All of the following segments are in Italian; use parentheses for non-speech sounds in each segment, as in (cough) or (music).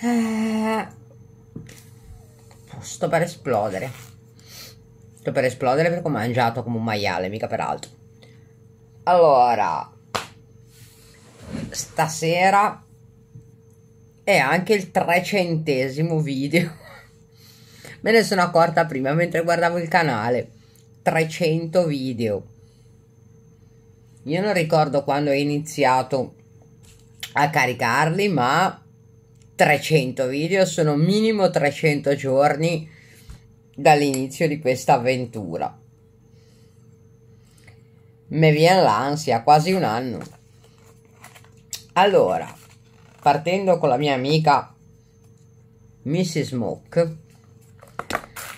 Eh, sto per esplodere. Sto per esplodere perché ho mangiato come un maiale, mica per altro. Allora, stasera è anche il trecentesimo video. Me ne sono accorta prima mentre guardavo il canale. 300 video. Io non ricordo quando ho iniziato a caricarli, ma 300 video, sono minimo 300 giorni dall'inizio di questa avventura. Mi viene l'ansia, quasi un anno. Allora, partendo con la mia amica Mrs. Mock,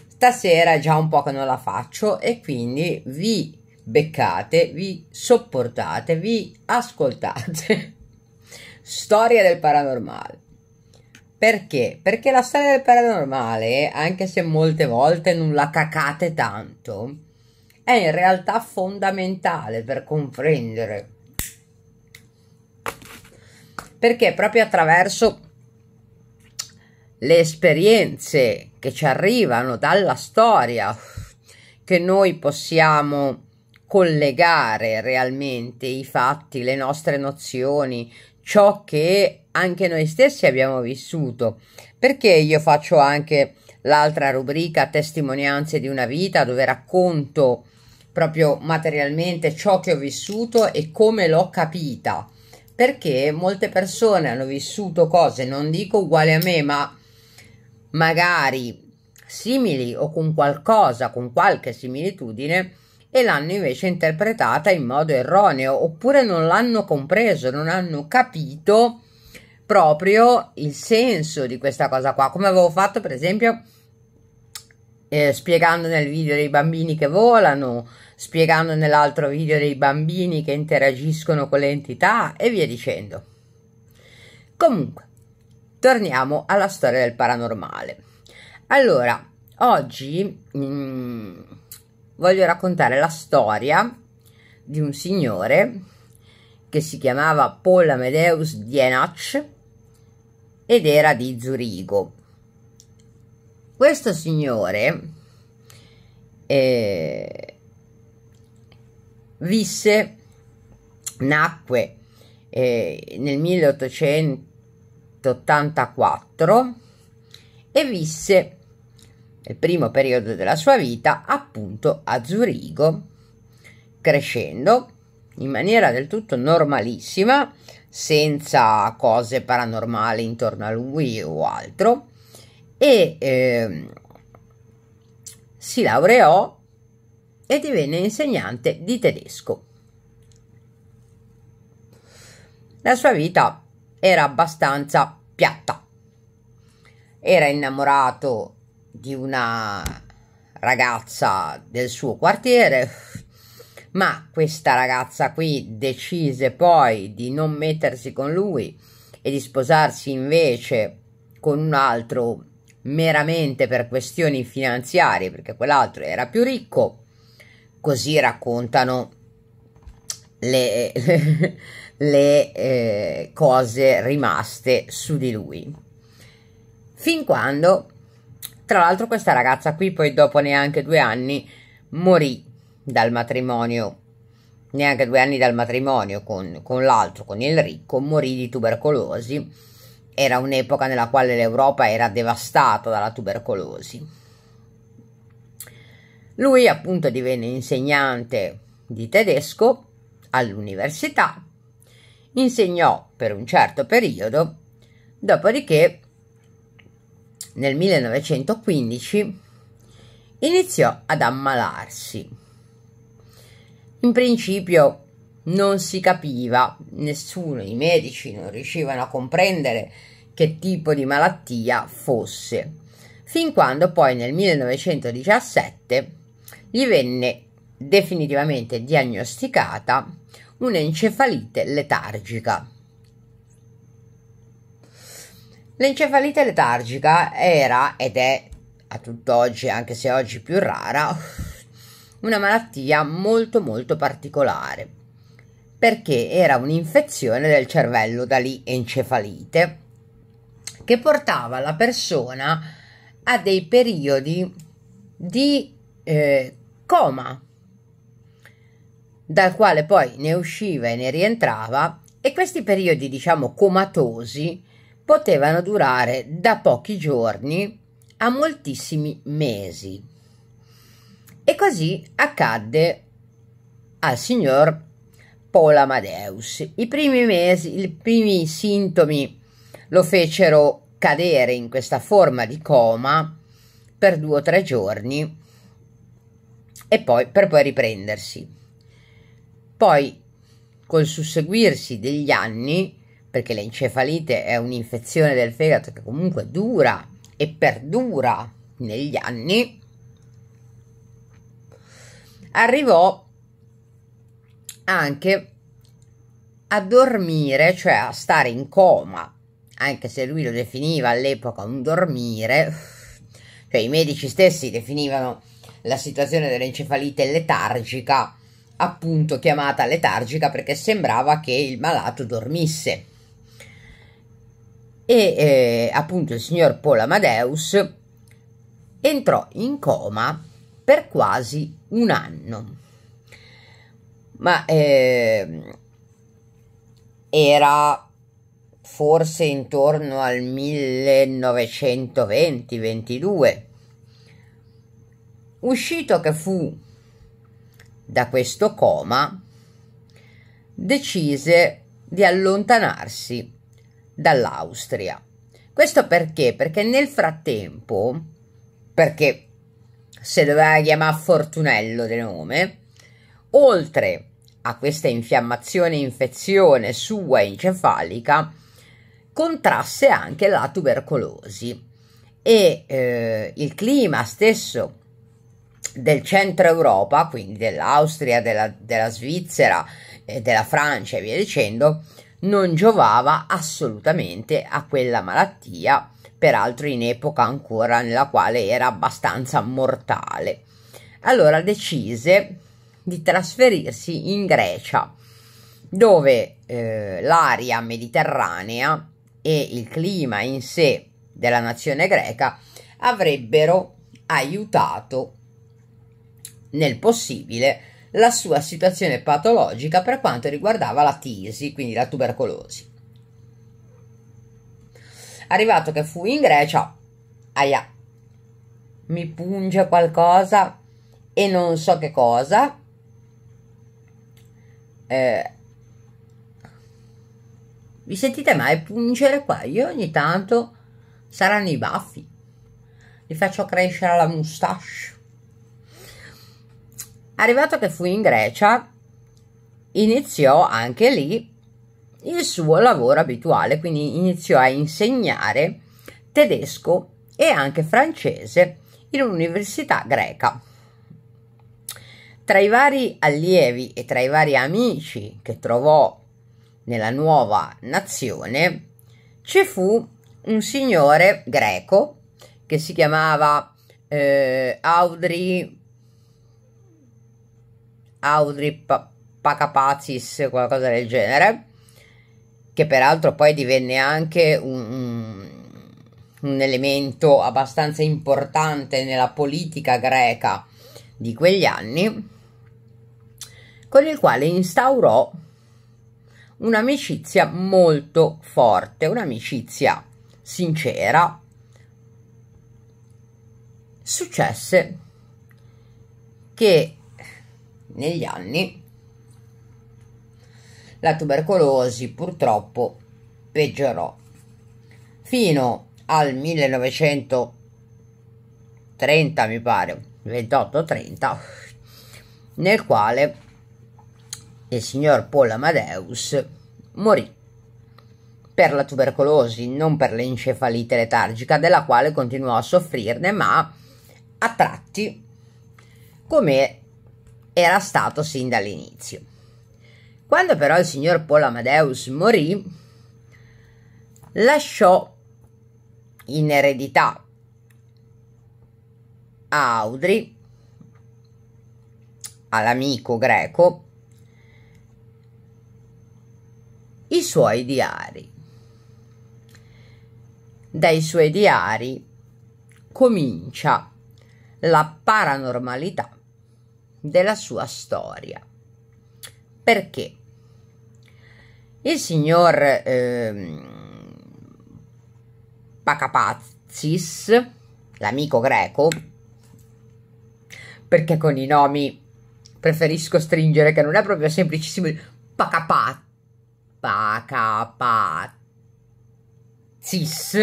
stasera è già un po' che non la faccio e quindi vi beccate, vi sopportate, vi ascoltate. (laughs) Storia del paranormale. Perché? Perché la storia del paranormale, anche se molte volte non la cacate tanto, è in realtà fondamentale per comprendere. Perché proprio attraverso le esperienze che ci arrivano dalla storia che noi possiamo collegare realmente i fatti, le nostre nozioni, ciò che anche noi stessi abbiamo vissuto. Perché io faccio anche l'altra rubrica testimonianze di una vita dove racconto proprio materialmente ciò che ho vissuto e come l'ho capita. Perché molte persone hanno vissuto cose, non dico uguali a me, ma magari simili o con qualcosa, con qualche similitudine, e l'hanno invece interpretata in modo erroneo, oppure non l'hanno compreso, non hanno capito proprio il senso di questa cosa qua, come avevo fatto per esempio eh, spiegando nel video dei bambini che volano, spiegando nell'altro video dei bambini che interagiscono con le entità e via dicendo. Comunque, torniamo alla storia del paranormale. Allora, oggi mh, mm, voglio raccontare la storia di un signore che si chiamava Paul Amedeus Dienach ed era di Zurigo. Questo signore eh, visse, nacque eh, nel 1884 e visse il primo periodo della sua vita appunto a Zurigo, crescendo in maniera del tutto normalissima, senza cose paranormali intorno a lui o altro e eh, si laureò e divenne insegnante di tedesco. La sua vita era abbastanza piatta. Era innamorato di una ragazza del suo quartiere, ma questa ragazza qui decise poi di non mettersi con lui e di sposarsi invece con un altro meramente per questioni finanziarie, perché quell'altro era più ricco, così raccontano le, le, (laughs) le eh, cose rimaste su di lui. Fin quando, tra l'altro, questa ragazza qui poi dopo neanche due anni morì dal matrimonio, neanche due anni dal matrimonio con, con l'altro, con il ricco, morì di tubercolosi. Era un'epoca nella quale l'Europa era devastata dalla tubercolosi. Lui appunto divenne insegnante di tedesco all'università, insegnò per un certo periodo, dopodiché nel 1915 iniziò ad ammalarsi in principio non si capiva, nessuno, i medici non riuscivano a comprendere che tipo di malattia fosse, fin quando poi nel 1917 gli venne definitivamente diagnosticata un'encefalite letargica. L'encefalite letargica era ed è a tutt'oggi, anche se oggi più rara, una malattia molto molto particolare, perché era un'infezione del cervello da lì encefalite, che portava la persona a dei periodi di eh, coma, dal quale poi ne usciva e ne rientrava e questi periodi diciamo comatosi potevano durare da pochi giorni a moltissimi mesi. E così accadde al signor Paul Amadeus. I primi mesi, i primi sintomi lo fecero cadere in questa forma di coma per due o tre giorni e poi per poi riprendersi. Poi col susseguirsi degli anni, perché l'encefalite è un'infezione del fegato che comunque dura e perdura negli anni, arrivò anche a dormire, cioè a stare in coma, anche se lui lo definiva all'epoca un dormire, cioè i medici stessi definivano la situazione dell'encefalite letargica, appunto chiamata letargica perché sembrava che il malato dormisse. E eh, appunto il signor Paul Amadeus entrò in coma per quasi un anno. Ma eh, era forse intorno al 1920-22. Uscito che fu da questo coma, decise di allontanarsi dall'Austria. Questo perché? Perché nel frattempo, perché se doveva chiamare Fortunello di nome, oltre a questa infiammazione e infezione sua encefalica, contrasse anche la tubercolosi e eh, il clima stesso del centro Europa, quindi dell'Austria, della, della Svizzera, eh, della Francia e via dicendo, non giovava assolutamente a quella malattia peraltro in epoca ancora nella quale era abbastanza mortale. Allora decise di trasferirsi in Grecia, dove eh, l'aria mediterranea e il clima in sé della nazione greca avrebbero aiutato nel possibile la sua situazione patologica per quanto riguardava la tisi, quindi la tubercolosi. Arrivato che fui in Grecia, aia, mi punge qualcosa e non so che cosa. Eh, vi sentite mai pungere qua? Io ogni tanto saranno i baffi, li faccio crescere la mustache. Arrivato che fui in Grecia, iniziò anche lì il suo lavoro abituale, quindi iniziò a insegnare tedesco e anche francese in un'università greca. Tra i vari allievi e tra i vari amici che trovò nella nuova nazione ci fu un signore greco che si chiamava eh, Audri Audri Pacapazis, qualcosa del genere, che peraltro poi divenne anche un, un, un elemento abbastanza importante nella politica greca di quegli anni, con il quale instaurò un'amicizia molto forte, un'amicizia sincera. Successe che negli anni la tubercolosi purtroppo peggiorò. Fino al 1930, mi pare, 28-30, nel quale il signor Paul Amadeus morì per la tubercolosi, non per l'encefalite letargica, della quale continuò a soffrirne, ma a tratti come era stato sin dall'inizio. Quando però il signor Paul Amadeus morì, lasciò in eredità a Audrey, all'amico greco, i suoi diari. Dai suoi diari comincia la paranormalità della sua storia. Perché? Il signor eh, Pacapazzis, l'amico greco, perché con i nomi preferisco stringere che non è proprio semplicissimo Pacapazis, Pacapazzis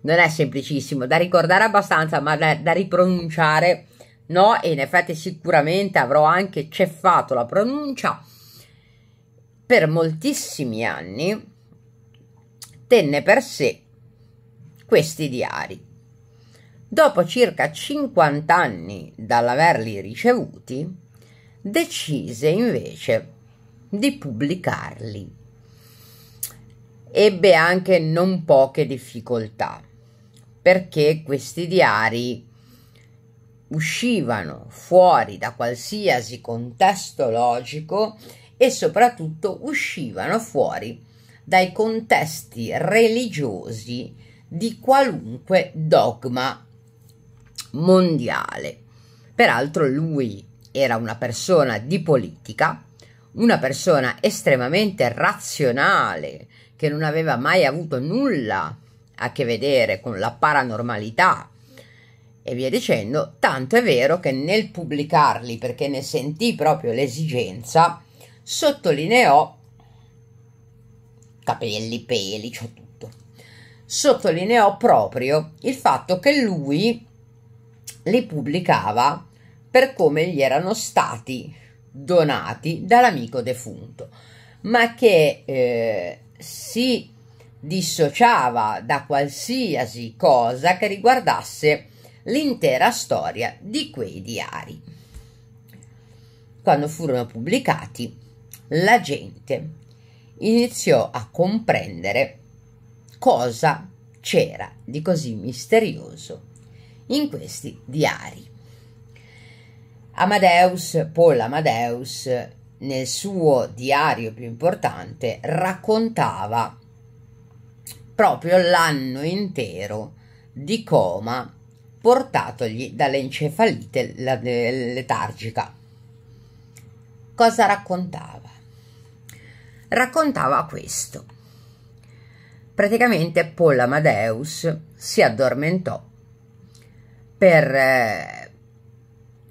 non è semplicissimo da ricordare abbastanza ma da, da ripronunciare no e in effetti sicuramente avrò anche ceffato la pronuncia per moltissimi anni tenne per sé questi diari. Dopo circa 50 anni dall'averli ricevuti, decise invece di pubblicarli. Ebbe anche non poche difficoltà, perché questi diari uscivano fuori da qualsiasi contesto logico e soprattutto uscivano fuori dai contesti religiosi di qualunque dogma mondiale. Peraltro lui era una persona di politica, una persona estremamente razionale, che non aveva mai avuto nulla a che vedere con la paranormalità e via dicendo, tanto è vero che nel pubblicarli, perché ne sentì proprio l'esigenza, sottolineò capelli, peli, c'ho tutto. Sottolineò proprio il fatto che lui li pubblicava per come gli erano stati donati dall'amico defunto, ma che eh, si dissociava da qualsiasi cosa che riguardasse l'intera storia di quei diari. Quando furono pubblicati, la gente iniziò a comprendere cosa c'era di così misterioso in questi diari. Amadeus, Paul Amadeus, nel suo diario più importante, raccontava proprio l'anno intero di coma portatogli dall'encefalite letargica. Cosa raccontava? raccontava questo. Praticamente Paul Amadeus si addormentò per, eh,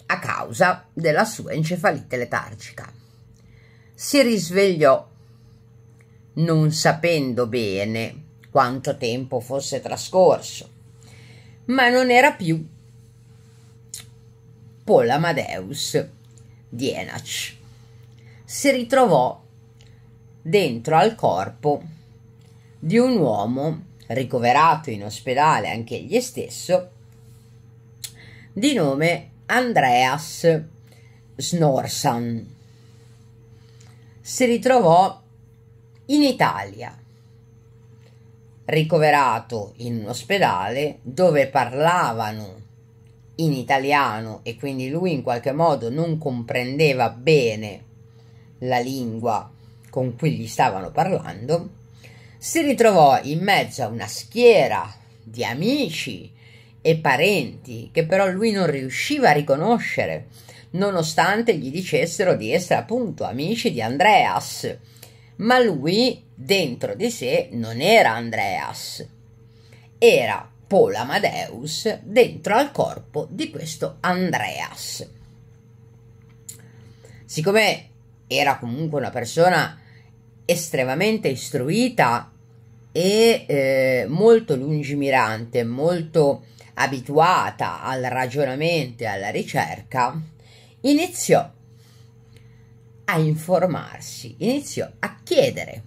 a causa della sua encefalite letargica. Si risvegliò non sapendo bene quanto tempo fosse trascorso, ma non era più Paul Amadeus di Dienach. Si ritrovò dentro al corpo di un uomo ricoverato in ospedale anche egli stesso, di nome Andreas Snorsan. Si ritrovò in Italia, ricoverato in un ospedale dove parlavano in italiano e quindi lui in qualche modo non comprendeva bene la lingua con cui gli stavano parlando, si ritrovò in mezzo a una schiera di amici e parenti che però lui non riusciva a riconoscere, nonostante gli dicessero di essere appunto amici di Andreas, ma lui dentro di sé non era Andreas, era Paul Amadeus dentro al corpo di questo Andreas. Siccome era comunque una persona estremamente istruita e eh, molto lungimirante, molto abituata al ragionamento e alla ricerca, iniziò a informarsi, iniziò a chiedere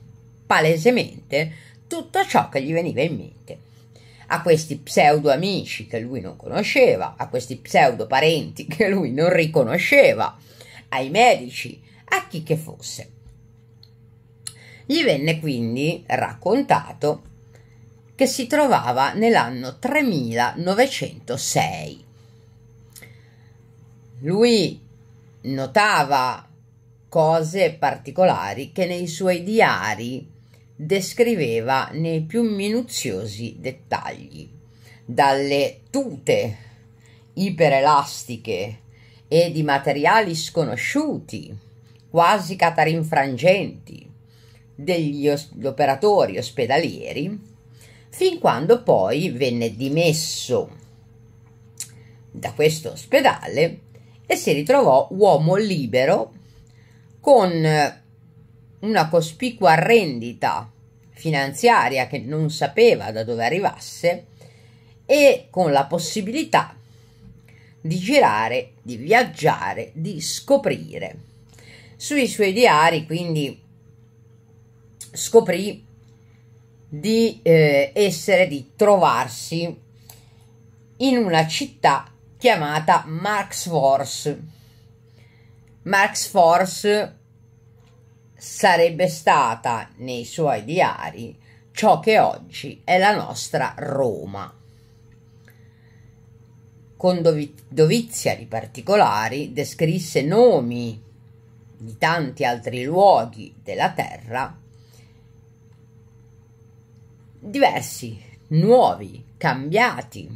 palesemente tutto ciò che gli veniva in mente. A questi pseudo amici che lui non conosceva, a questi pseudo parenti (laughs) che lui non riconosceva, ai medici, a chi che fosse. Gli venne quindi raccontato che si trovava nell'anno 3906. Lui notava cose particolari che nei suoi diari descriveva nei più minuziosi dettagli, dalle tute iperelastiche e di materiali sconosciuti, quasi catarinfrangenti, degli operatori ospedalieri, fin quando poi venne dimesso da questo ospedale e si ritrovò uomo libero con una cospicua rendita finanziaria che non sapeva da dove arrivasse e con la possibilità di girare, di viaggiare, di scoprire. Sui suoi diari quindi scoprì di eh, essere, di trovarsi in una città chiamata Marx Force. Marx Force sarebbe stata nei suoi diari ciò che oggi è la nostra Roma, con dovizia di particolari descrisse nomi di tanti altri luoghi della terra diversi, nuovi, cambiati,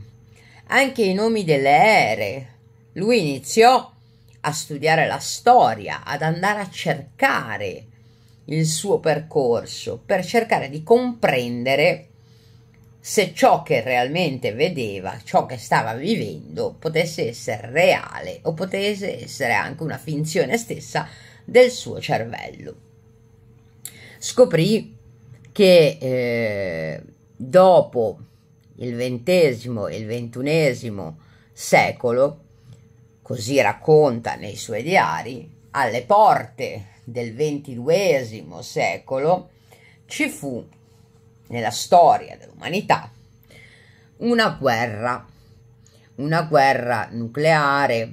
anche i nomi delle ere. Lui iniziò a studiare la storia, ad andare a cercare il suo percorso per cercare di comprendere se ciò che realmente vedeva, ciò che stava vivendo, potesse essere reale o potesse essere anche una finzione stessa del suo cervello. Scoprì che eh, dopo il XX e il XXI secolo, così racconta nei suoi diari, alle porte del XXII secolo ci fu nella storia dell'umanità una guerra, una guerra nucleare,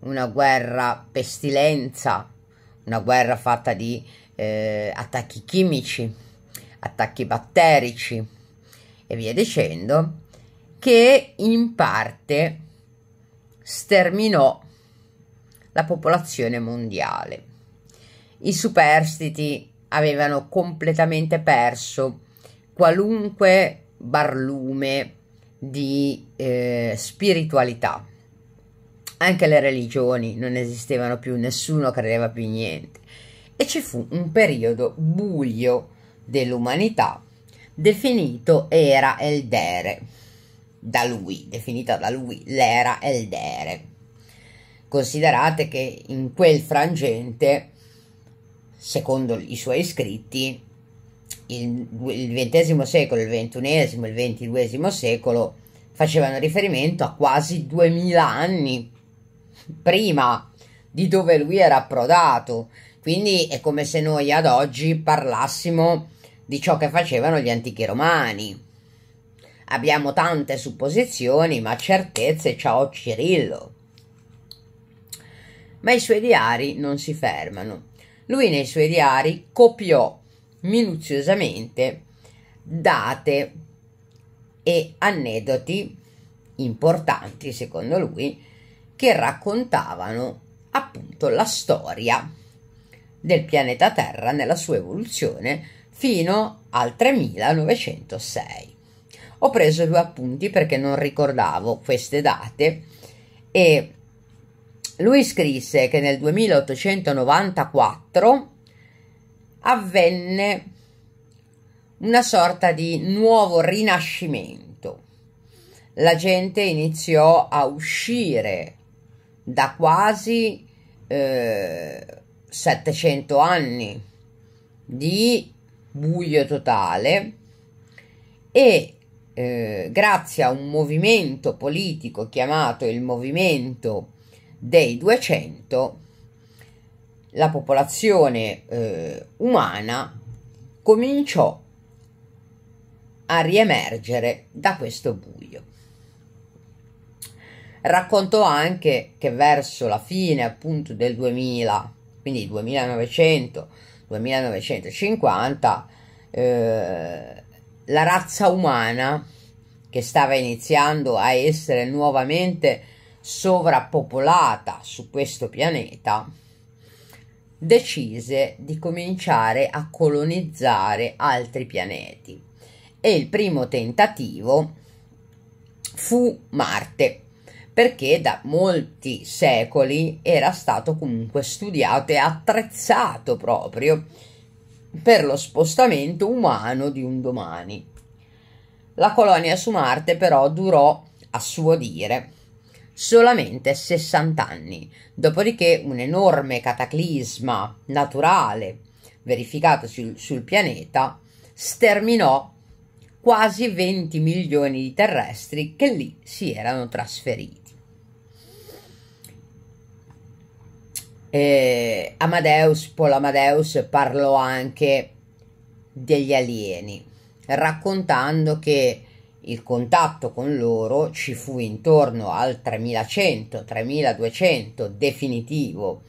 una guerra pestilenza, una guerra fatta di eh, attacchi chimici, attacchi batterici e via dicendo, che in parte sterminò la popolazione mondiale. I superstiti avevano completamente perso qualunque barlume di eh, spiritualità. Anche le religioni non esistevano più, nessuno credeva più in niente. E ci fu un periodo buio dell'umanità, definito era Eldere, da lui, definita da lui l'era Eldere. Considerate che in quel frangente, secondo i suoi scritti, il, il XX secolo, il XXI, il XXII secolo facevano riferimento a quasi 2000 anni prima di dove lui era approdato. Quindi è come se noi ad oggi parlassimo di ciò che facevano gli antichi romani. Abbiamo tante supposizioni, ma certezze ciao Cirillo. Ma i suoi diari non si fermano. Lui nei suoi diari copiò minuziosamente date e aneddoti importanti, secondo lui, che raccontavano appunto la storia del pianeta Terra nella sua evoluzione fino al 3906. Ho preso due appunti perché non ricordavo queste date e lui scrisse che nel 2894 avvenne una sorta di nuovo rinascimento. La gente iniziò a uscire da quasi eh, 700 anni di buio totale e eh, grazie a un movimento politico chiamato il movimento dei 200 la popolazione eh, umana cominciò a riemergere da questo buio. Raccontò anche che verso la fine appunto del 2000, quindi 2900 1950, eh, la razza umana che stava iniziando a essere nuovamente sovrappopolata su questo pianeta, decise di cominciare a colonizzare altri pianeti e il primo tentativo fu Marte perché da molti secoli era stato comunque studiato e attrezzato proprio per lo spostamento umano di un domani. La colonia su Marte però durò, a suo dire, solamente 60 anni, dopodiché un enorme cataclisma naturale verificato sul, sul pianeta sterminò quasi 20 milioni di terrestri che lì si erano trasferiti. eh, Amadeus, Paul Amadeus parlò anche degli alieni, raccontando che il contatto con loro ci fu intorno al 3100-3200 definitivo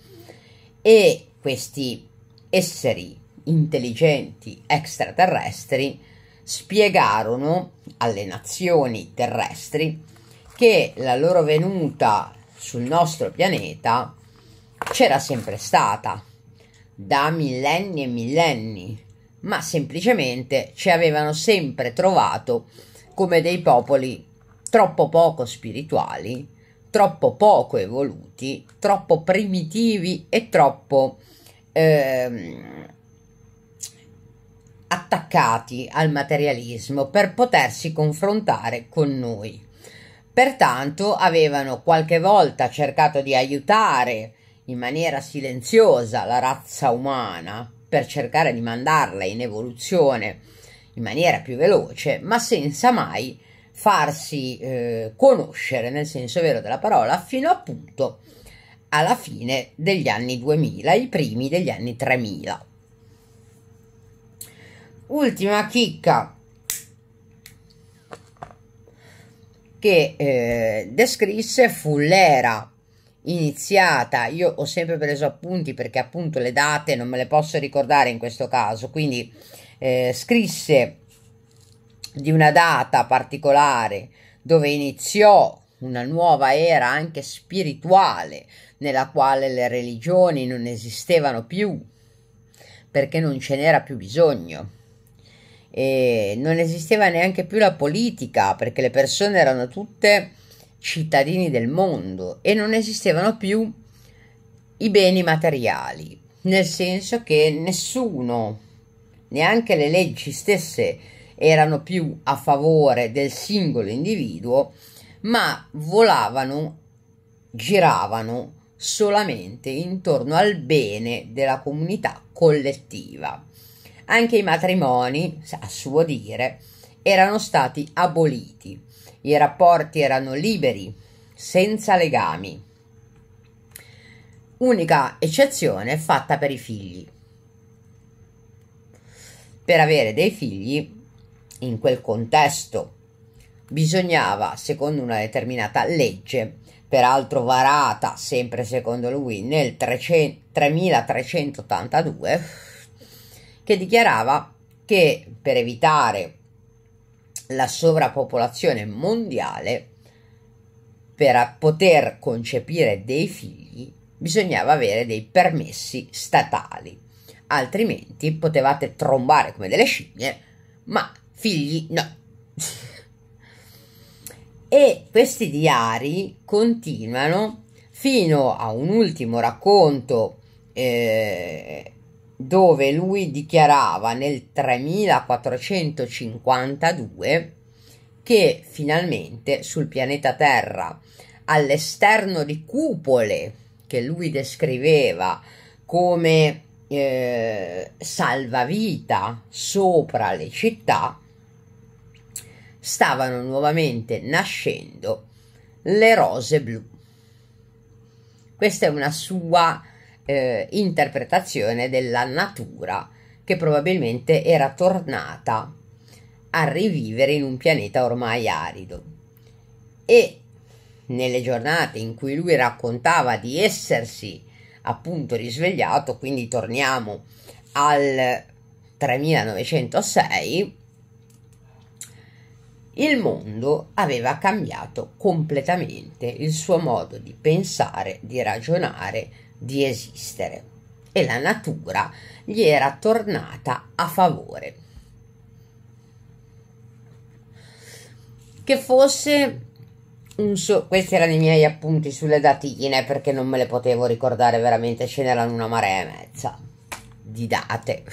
e questi esseri intelligenti extraterrestri spiegarono alle nazioni terrestri che la loro venuta sul nostro pianeta c'era sempre stata da millenni e millenni, ma semplicemente ci avevano sempre trovato come dei popoli troppo poco spirituali, troppo poco evoluti, troppo primitivi e troppo ehm, attaccati al materialismo per potersi confrontare con noi. Pertanto avevano qualche volta cercato di aiutare in maniera silenziosa la razza umana per cercare di mandarla in evoluzione in maniera più veloce, ma senza mai farsi eh, conoscere nel senso vero della parola fino appunto alla fine degli anni 2000, i primi degli anni 3000. Ultima chicca che eh, descrisse fu l'era iniziata. Io ho sempre preso appunti perché appunto le date non me le posso ricordare in questo caso, quindi eh, scrisse di una data particolare dove iniziò una nuova era anche spirituale nella quale le religioni non esistevano più perché non ce n'era più bisogno. E non esisteva neanche più la politica perché le persone erano tutte cittadini del mondo e non esistevano più i beni materiali, nel senso che nessuno, neanche le leggi stesse, erano più a favore del singolo individuo, ma volavano, giravano solamente intorno al bene della comunità collettiva. Anche i matrimoni, a suo dire, erano stati aboliti, i rapporti erano liberi, senza legami. Unica eccezione fatta per i figli. Per avere dei figli, in quel contesto, bisognava, secondo una determinata legge, peraltro varata sempre secondo lui nel 300, 3382, che dichiarava che per evitare la sovrappopolazione mondiale, per poter concepire dei figli bisognava avere dei permessi statali, altrimenti potevate trombare come delle scimmie, ma figli no. e questi diari continuano fino a un ultimo racconto eh, dove lui dichiarava nel 3452 che finalmente sul pianeta Terra, all'esterno di cupole che lui descriveva come eh, salvavita sopra le città, stavano nuovamente nascendo le rose blu. Questa è una sua eh, interpretazione della natura che probabilmente era tornata a rivivere in un pianeta ormai arido. E nelle giornate in cui lui raccontava di essersi appunto risvegliato, quindi torniamo al 3906, il mondo aveva cambiato completamente il suo modo di pensare, di ragionare, di esistere e la natura gli era tornata a favore. Che fosse un so- questi erano i miei appunti sulle datine perché non me le potevo ricordare veramente, ce n'erano una marea e mezza di date.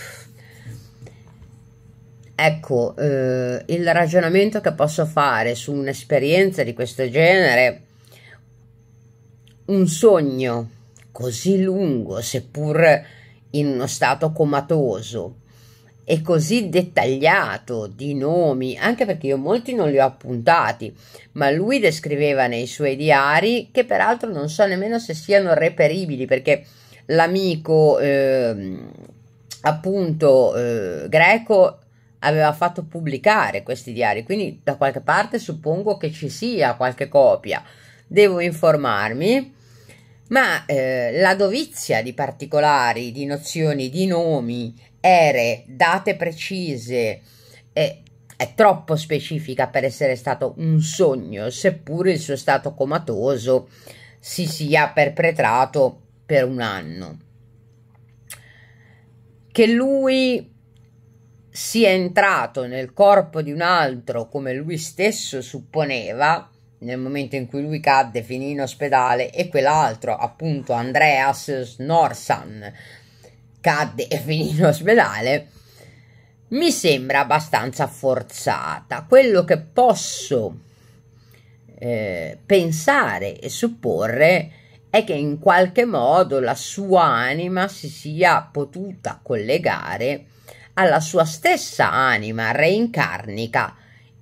Ecco, eh, il ragionamento che posso fare su un'esperienza di questo genere, un sogno così lungo, seppur in uno stato comatoso, e così dettagliato di nomi, anche perché io molti non li ho appuntati, ma lui descriveva nei suoi diari, che peraltro non so nemmeno se siano reperibili, perché l'amico eh, appunto eh, greco aveva fatto pubblicare questi diari, quindi da qualche parte suppongo che ci sia qualche copia. Devo informarmi ma eh, la dovizia di particolari, di nozioni, di nomi, ere, date precise è, è troppo specifica per essere stato un sogno, seppure il suo stato comatoso si sia perpetrato per un anno. Che lui sia entrato nel corpo di un altro come lui stesso supponeva nel momento in cui lui cadde finì in ospedale e quell'altro appunto Andreas Snorsan cadde e finì in ospedale mi sembra abbastanza forzata quello che posso eh, pensare e supporre è che in qualche modo la sua anima si sia potuta collegare alla sua stessa anima reincarnica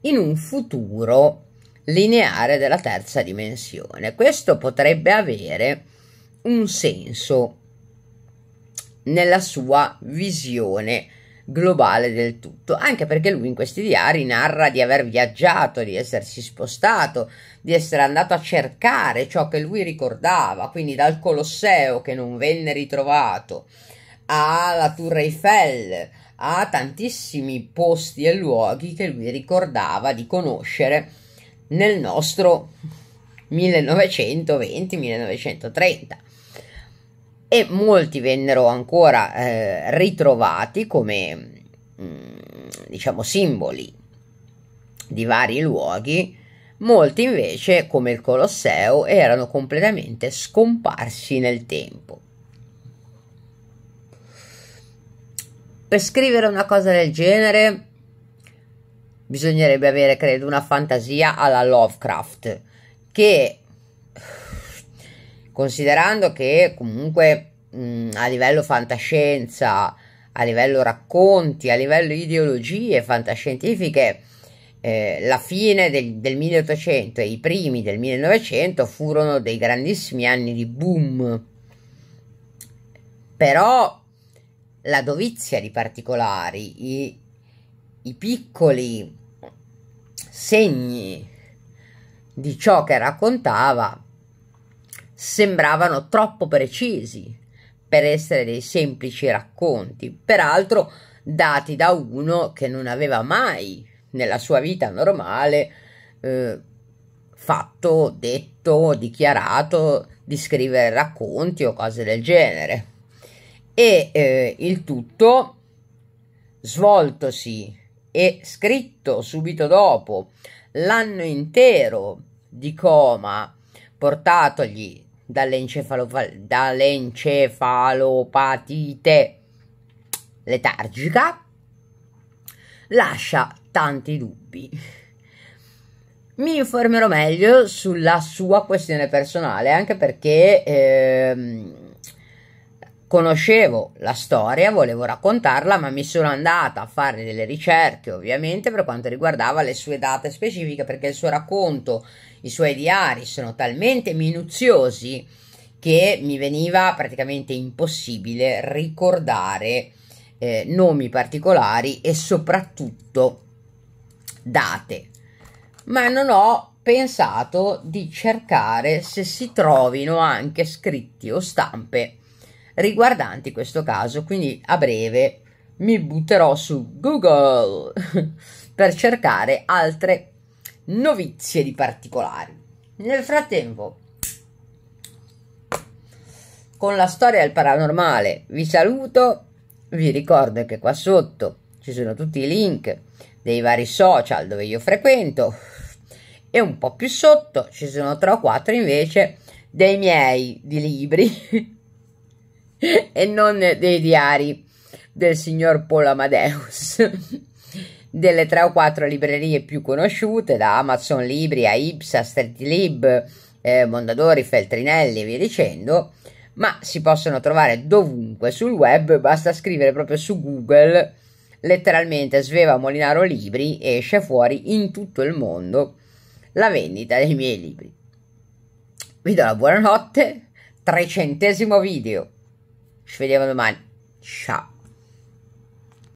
in un futuro lineare della terza dimensione. Questo potrebbe avere un senso nella sua visione globale del tutto, anche perché lui in questi diari narra di aver viaggiato, di essersi spostato, di essere andato a cercare ciò che lui ricordava, quindi dal Colosseo che non venne ritrovato alla Tour Eiffel, a tantissimi posti e luoghi che lui ricordava di conoscere nel nostro 1920-1930 e molti vennero ancora eh, ritrovati come mm, diciamo simboli di vari luoghi molti invece come il Colosseo erano completamente scomparsi nel tempo per scrivere una cosa del genere bisognerebbe avere, credo, una fantasia alla Lovecraft, che considerando che comunque mh, a livello fantascienza, a livello racconti, a livello ideologie fantascientifiche, eh, la fine del, del 1800 e i primi del 1900 furono dei grandissimi anni di boom. Però la dovizia di particolari, i, i piccoli segni di ciò che raccontava sembravano troppo precisi per essere dei semplici racconti, peraltro dati da uno che non aveva mai nella sua vita normale eh, fatto, detto, dichiarato di scrivere racconti o cose del genere. E eh, il tutto svoltosi e scritto subito dopo l'anno intero di coma portatogli dall'encefalop- dall'encefalopatite letargica lascia tanti dubbi. Mi informerò meglio sulla sua questione personale, anche perché ehm, conoscevo la storia, volevo raccontarla, ma mi sono andata a fare delle ricerche ovviamente per quanto riguardava le sue date specifiche, perché il suo racconto, i suoi diari sono talmente minuziosi che mi veniva praticamente impossibile ricordare eh, nomi particolari e soprattutto date. Ma non ho pensato di cercare se si trovino anche scritti o stampe riguardanti questo caso, quindi a breve mi butterò su Google (laughs) per cercare altre novizie di particolari. Nel frattempo, con la storia del paranormale vi saluto, vi ricordo che qua sotto ci sono tutti i link dei vari social dove io frequento e un po' più sotto ci sono tre o quattro invece dei miei di libri (laughs) (laughs) e non dei diari del signor Paul Amadeus, (laughs) delle tre o quattro librerie più conosciute, da Amazon Libri a Ipsa, Street Lib, eh, Mondadori, Feltrinelli e via dicendo, ma si possono trovare dovunque sul web, basta scrivere proprio su Google, letteralmente Sveva Molinaro Libri e esce fuori in tutto il mondo la vendita dei miei libri. Vi do la buonanotte, trecentesimo video. Ich will dir nur mal ein Ciao.